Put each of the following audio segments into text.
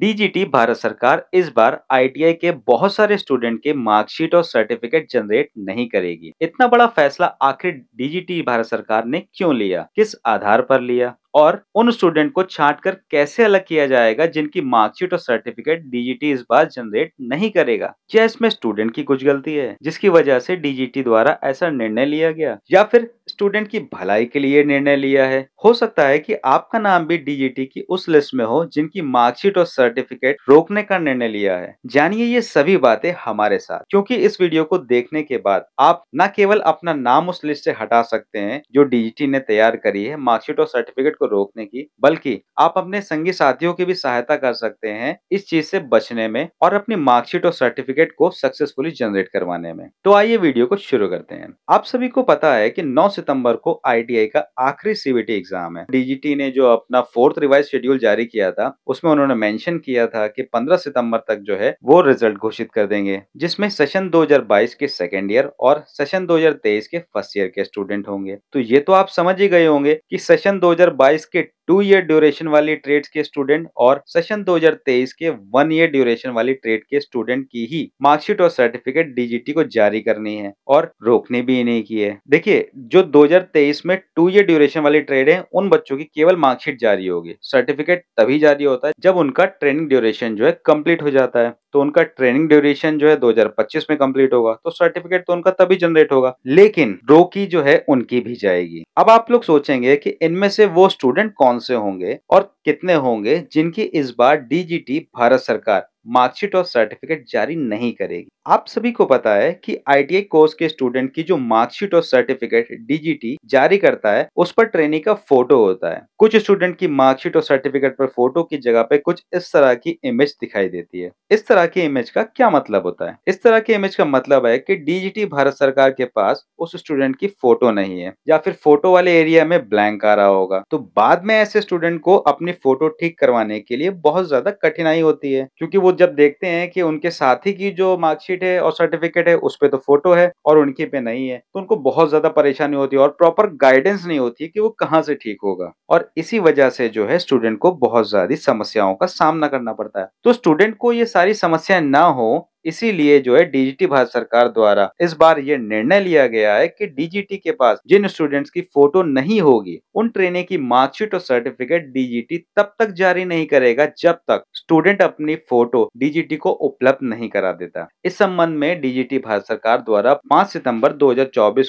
DGT Bharat सरकार इस बार ITI के बहुत सारे स्टूडेंट के मार्कशीट और सर्टिफिकेट जनरेट नहीं करेगी इतना बड़ा फैसला आखिर डीजीटी भारत सरकार ने क्यों लिया किस आधार पर लिया और उन स्टूडेंट को छाट कर कैसे अलग किया जाएगा जिनकी मार्कशीट और सर्टिफिकेट डीजीटी इस बार जनरेट नहीं करेगा क्या इसमें स्टूडेंट की कुछ गलती है जिसकी वजह से डीजीटी द्वारा ऐसा निर्णय लिया गया या फिर स्टूडेंट की भलाई के लिए निर्णय लिया है हो सकता है कि आपका नाम भी डीजीटी की उस लिस्ट में हो जिनकी मार्कशीट और सर्टिफिकेट रोकने का निर्णय लिया है जानिए ये सभी बातें हमारे साथ क्योंकि इस वीडियो को देखने के बाद आप न केवल अपना नाम उस लिस्ट से हटा सकते हैं जो डीजीटी ने तैयार करी है मार्कशीट और सर्टिफिकेट को रोकने की बल्कि आप अपने संगी साथियों की भी सहायता कर सकते हैं इस चीज से बचने में और अपनी मार्कशीट और सर्टिफिकेट को सक्सेसफुली जनरेट करवाने में तो आइए वीडियो को शुरू करते हैं आप सभी को पता है की नौ सितंबर को आईटीआई का आखिरी सीबीटी एग्जाम है डीजीटी ने जो अपना फोर्थ रिवाइज शेड्यूल जारी किया था उसमें उन्होंने मेंशन किया था कि 15 सितंबर तक जो है वो रिजल्ट घोषित कर देंगे जिसमें सेशन 2022 के सेकेंड ईयर और सेशन 2023 के फर्स्ट ईयर के स्टूडेंट होंगे तो ये तो आप समझ ही गए होंगे कि सेशन 2022 के टू ईयर ड्यूरेशन वाली ट्रेड के स्टूडेंट और सेशन 2023 के वन ईयर ड्यूरेशन वाली ट्रेड के स्टूडेंट की ही मार्कशीट और सर्टिफिकेट डीजीटी को जारी करनी है और रोकने भी नहीं की है देखिए जो 2023 में टू ईयर ड्यूरेशन वाली ट्रेड है उन बच्चों की केवल मार्कशीट जारी होगी सर्टिफिकेट तभी जारी होता है जब उनका ट्रेनिंग ड्यूरेशन जो है कंप्लीट हो जाता है तो उनका ट्रेनिंग ड्यूरेशन जो है 2025 में कंप्लीट होगा तो सर्टिफिकेट तो उनका तभी जनरेट होगा लेकिन रोकी जो है उनकी भी जाएगी अब आप लोग सोचेंगे कि इनमें से वो स्टूडेंट कौन से होंगे और कितने होंगे जिनकी इस बार डीजीटी भारत सरकार मार्कशीट और सर्टिफिकेट जारी नहीं करेगी आप सभी को पता है कि आईटीआई कोर्स के स्टूडेंट की जो मार्कशीट और सर्टिफिकेट डीजीटी जारी करता है उस पर ट्रेनी का फोटो होता है कुछ स्टूडेंट की मार्कशीट और सर्टिफिकेट पर फोटो की जगह पे कुछ इस तरह की इमेज दिखाई देती है इस तरह की इमेज का क्या मतलब होता है इस तरह की इमेज का मतलब है की डीजीटी भारत सरकार के पास उस स्टूडेंट की फोटो नहीं है या फिर फोटो वाले एरिया में ब्लैंक आ रहा होगा तो बाद में ऐसे स्टूडेंट को अपनी फोटो ठीक करवाने के लिए बहुत ज्यादा कठिनाई होती है क्योंकि वो जब देखते हैं कि उनके साथी की जो मार्कशीट शीट है और सर्टिफिकेट है उस पर तो फोटो है और उनके पे नहीं है तो उनको बहुत ज्यादा परेशानी होती है और प्रॉपर गाइडेंस नहीं होती कि वो कहाँ से ठीक होगा और इसी वजह से जो है स्टूडेंट को बहुत ज्यादा समस्याओं का सामना करना पड़ता है तो स्टूडेंट को ये सारी समस्याएं ना हो इसीलिए जो है डीजीटी भारत सरकार द्वारा इस बार ये निर्णय लिया गया है कि डीजीटी के पास जिन स्टूडेंट्स की फोटो नहीं होगी उन ट्रेनिंग की मार्कशीट और सर्टिफिकेट डीजीटी तब तक जारी नहीं करेगा जब तक स्टूडेंट अपनी फोटो डीजीटी को उपलब्ध नहीं करा देता इस संबंध में डीजीटी भारत सरकार द्वारा पांच सितम्बर दो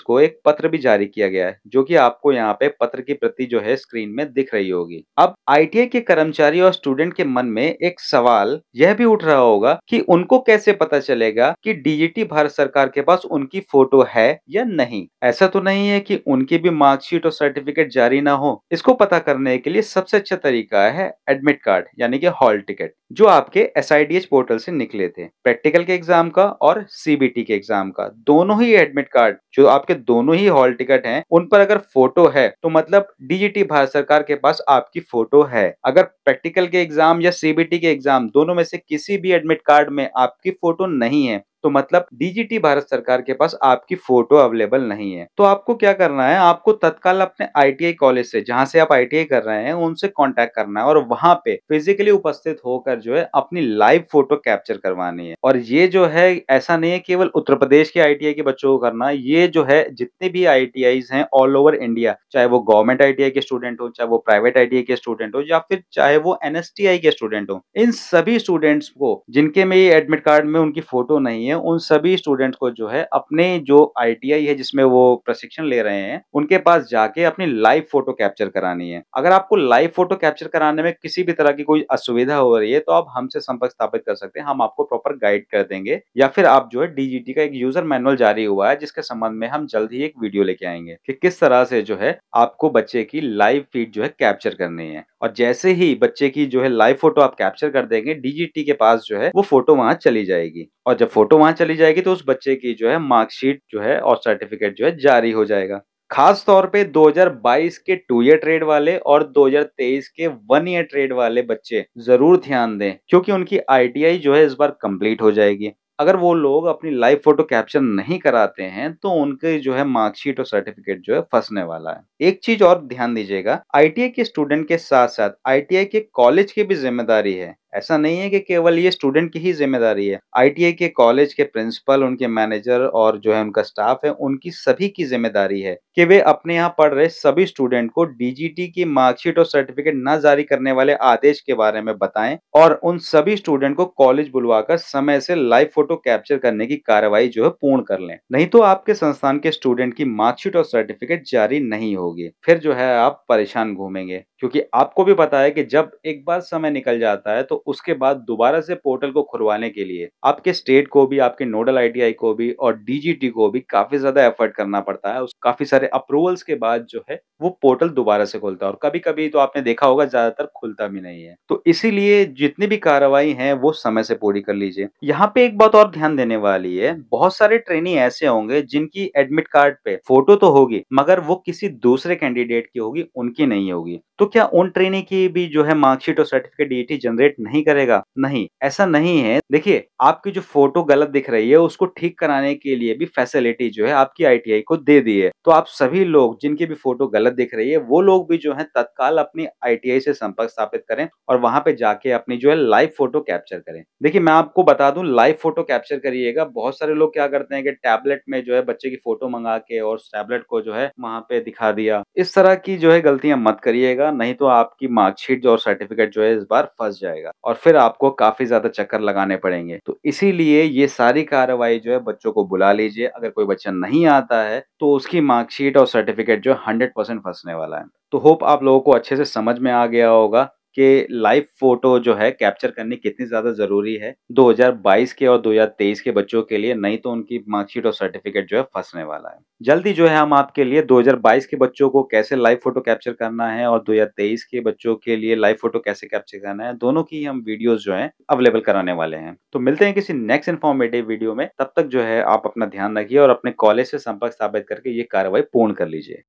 को एक पत्र भी जारी किया गया है जो की आपको यहाँ पे पत्र की प्रति जो है स्क्रीन में दिख रही होगी अब आई के कर्मचारी और स्टूडेंट के मन में एक सवाल यह भी उठ रहा होगा की उनको कैसे पता चलेगा कि डीजीटी भारत सरकार के पास उनकी फोटो है या नहीं ऐसा तो नहीं है कि उनकी भी मार्कशीट और सर्टिफिकेट जारी ना हो इसको पता करने के लिए सबसे अच्छा तरीका है एडमिट कार्ड यानी कि हॉल टिकट जो आपके एस पोर्टल से निकले थे प्रैक्टिकल के एग्जाम का और सीबीटी के एग्जाम का दोनों ही एडमिट कार्ड जो आपके दोनों ही हॉल टिकट हैं उन पर अगर फोटो है तो मतलब डीजीटी भारत सरकार के पास आपकी फोटो है अगर प्रैक्टिकल के एग्जाम या सीबीटी के एग्जाम दोनों में से किसी भी एडमिट कार्ड में आपकी फोटो फोटो नहीं है तो मतलब डीजीटी भारत सरकार के पास आपकी फोटो अवेलेबल नहीं है तो आपको क्या करना है आपको तत्काल अपने आईटीआई कॉलेज से जहां से आप आईटीआई कर रहे हैं उनसे कॉन्टेक्ट करना है और वहां पे फिजिकली उपस्थित होकर जो है अपनी लाइव फोटो कैप्चर करवानी है और ये जो है ऐसा नहीं है केवल उत्तर प्रदेश के आई के बच्चों को करना ये जो है जितने भी आई हैं ऑल ओवर इंडिया चाहे वो गवर्नमेंट आई के स्टूडेंट हो चाहे वो प्राइवेट आई के स्टूडेंट हो या फिर चाहे वो एन के स्टूडेंट हो इन सभी स्टूडेंट्स को जिनके में एडमिट कार्ड में उनकी फोटो नहीं है है उन सभी स्टूडेंट को जो है अपने जो आईटीआई है जिसमें वो प्रशिक्षण ले रहे हैं उनके पास जाके अपनी लाइव फोटो कैप्चर करानी है अगर आपको लाइव फोटो कैप्चर कराने में किसी भी तरह की कोई असुविधा हो रही है तो आप हमसे संपर्क स्थापित कर सकते हैं हम आपको प्रॉपर गाइड कर देंगे या फिर आप जो है डीजीटी का एक यूजर मैनुअल जारी हुआ है जिसके संबंध में हम जल्द ही एक वीडियो लेके आएंगे कि किस तरह से जो है आपको बच्चे की लाइव फीड जो है कैप्चर करनी है और जैसे ही बच्चे की जो है लाइव फोटो आप कैप्चर कर देंगे डीजीटी के पास जो है वो फोटो वहां चली जाएगी और जब फोटो वहां चली जाएगी तो उस बच्चे की जो है मार्कशीट जो है और सर्टिफिकेट जो है जारी हो जाएगा खास तौर पे 2022 के टू ईयर ट्रेड वाले और 2023 के वन ईयर ट्रेड वाले बच्चे जरूर ध्यान दें क्योंकि उनकी आईटीआई जो है इस बार कंप्लीट हो जाएगी अगर वो लोग अपनी लाइव फोटो कैप्शन नहीं कराते हैं तो उनके जो है मार्कशीट और सर्टिफिकेट जो है फंसने वाला है एक चीज और ध्यान दीजिएगा आईटीआई के स्टूडेंट के साथ साथ आईटीआई के कॉलेज की भी जिम्मेदारी है ऐसा नहीं है कि केवल ये स्टूडेंट की ही जिम्मेदारी है आईटीआई के कॉलेज के प्रिंसिपल उनके मैनेजर और जो है उनका स्टाफ है उनकी सभी की जिम्मेदारी है कि वे अपने यहाँ पढ़ रहे सभी स्टूडेंट को डीजीटी की मार्कशीट और सर्टिफिकेट न जारी करने वाले आदेश के बारे में बताएं और उन सभी स्टूडेंट को कॉलेज बुलवाकर समय से लाइव फोटो कैप्चर करने की कार्रवाई जो है पूर्ण कर ले नहीं तो आपके संस्थान के स्टूडेंट की मार्कशीट और सर्टिफिकेट जारी नहीं होगी फिर जो है आप परेशान घूमेंगे क्योंकि आपको भी पता है कि जब एक बार समय निकल जाता है तो उसके बाद दोबारा से पोर्टल को खुलवाने के लिए आपके स्टेट को भी आपके नोडल आईटीआई को भी और डीजीटी को भी काफी ज्यादा एफर्ट करना पड़ता है उस काफी सारे अप्रूवल्स के बाद जो है वो पोर्टल दोबारा से खुलता है और कभी कभी तो आपने देखा होगा ज्यादातर खुलता भी नहीं है तो इसीलिए जितनी भी कार्रवाई है वो समय से पूरी कर लीजिए यहाँ पे एक बात और ध्यान देने वाली है बहुत सारे ट्रेनी ऐसे होंगे जिनकी एडमिट कार्ड पे फोटो तो होगी मगर वो किसी दूसरे कैंडिडेट की होगी उनकी नहीं होगी तो क्या उन ट्रेनी की भी जो है मार्कशीट और सर्टिफिकेट डीटी जनरेट नहीं करेगा नहीं ऐसा नहीं है देखिए आपकी जो फोटो गलत दिख रही है उसको ठीक कराने के लिए भी फैसिलिटी जो है आपकी आईटीआई को दे दी है तो आप सभी लोग जिनकी भी फोटो गलत गलत दिख रही है वो लोग भी जो है तत्काल अपनी आईटीआई से संपर्क स्थापित करें और वहां पे जाके अपनी जो है लाइव फोटो कैप्चर करें देखिए मैं आपको बता दूं लाइव फोटो कैप्चर करिएगा बहुत सारे लोग क्या करते हैं कि टैबलेट में जो है बच्चे की फोटो मंगा के और टैबलेट को जो है वहां पे दिखा दिया इस तरह की जो है गलतियां मत करिएगा नहीं तो आपकी मार्कशीट और सर्टिफिकेट जो है इस बार फंस जाएगा और फिर आपको काफी ज्यादा चक्कर लगाने पड़ेंगे तो इसीलिए ये सारी कार्रवाई जो है बच्चों को बुला लीजिए अगर कोई बच्चा नहीं आता है तो उसकी मार्कशीट और सर्टिफिकेट जो हंड्रेड फंसने वाला है तो होप आप लोगों को अच्छे से समझ में आ गया होगा कि लाइव फोटो जो है कैप्चर करनी कितनी ज़्यादा ज़रूरी है 2022 के और 2023 के बच्चों के लिए नहीं तो उनकी मार्कशीट और सर्टिफिकेट जो है फंसने वाला है जल्दी जो है हम आपके लिए 2022 के बच्चों को कैसे लाइव फोटो कैप्चर करना है और 2023 के बच्चों के लिए लाइव फोटो कैसे कैप्चर करना है दोनों की हम वीडियोज जो है अवेलेबल कराने वाले हैं तो मिलते हैं किसी नेक्स्ट इन्फॉर्मेटिव वीडियो में तब तक जो है आप अपना ध्यान रखिए और अपने कॉलेज से संपर्क स्थापित करके ये कार्रवाई पूर्ण कर लीजिए